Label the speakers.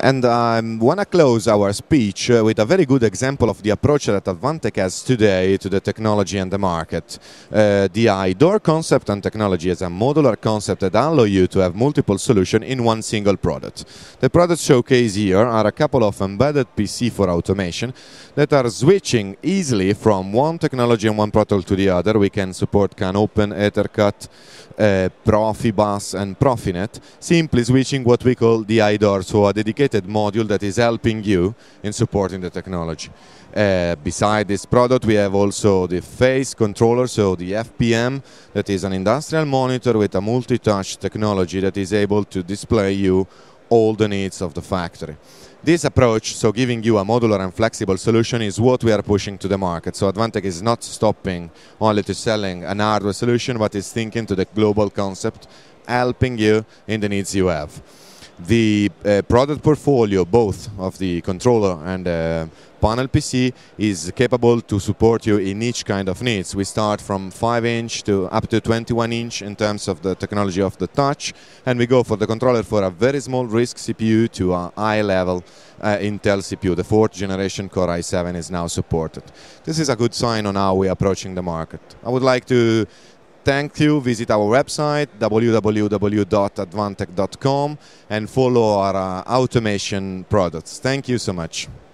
Speaker 1: And I um, want to close our speech uh, with a very good example of the approach that Advantech has today to the technology and the market. Uh, the iDoor concept and technology is a modular concept that allow you to have multiple solutions in one single product. The products showcased here are a couple of embedded PC for automation that are switching easily from one technology and one protocol to the other. We can support CanOpen, EtherCut, uh, Profibus and Profinet, simply switching what we call the iDoor, so a dedicated dedicated module that is helping you in supporting the technology. Uh, beside this product, we have also the phase controller, so the FPM, that is an industrial monitor with a multi-touch technology that is able to display you all the needs of the factory. This approach, so giving you a modular and flexible solution, is what we are pushing to the market. So Advantech is not stopping only to selling an hardware solution, but is thinking to the global concept, helping you in the needs you have the uh, product portfolio, both of the controller and uh, panel PC, is capable to support you in each kind of needs. We start from 5 inch to up to 21 inch in terms of the technology of the touch, and we go for the controller for a very small RISC CPU to a high level uh, Intel CPU. The fourth generation Core i7 is now supported. This is a good sign on how we're approaching the market. I would like to thank you. Visit our website www.advantech.com and follow our uh, automation products. Thank you so much.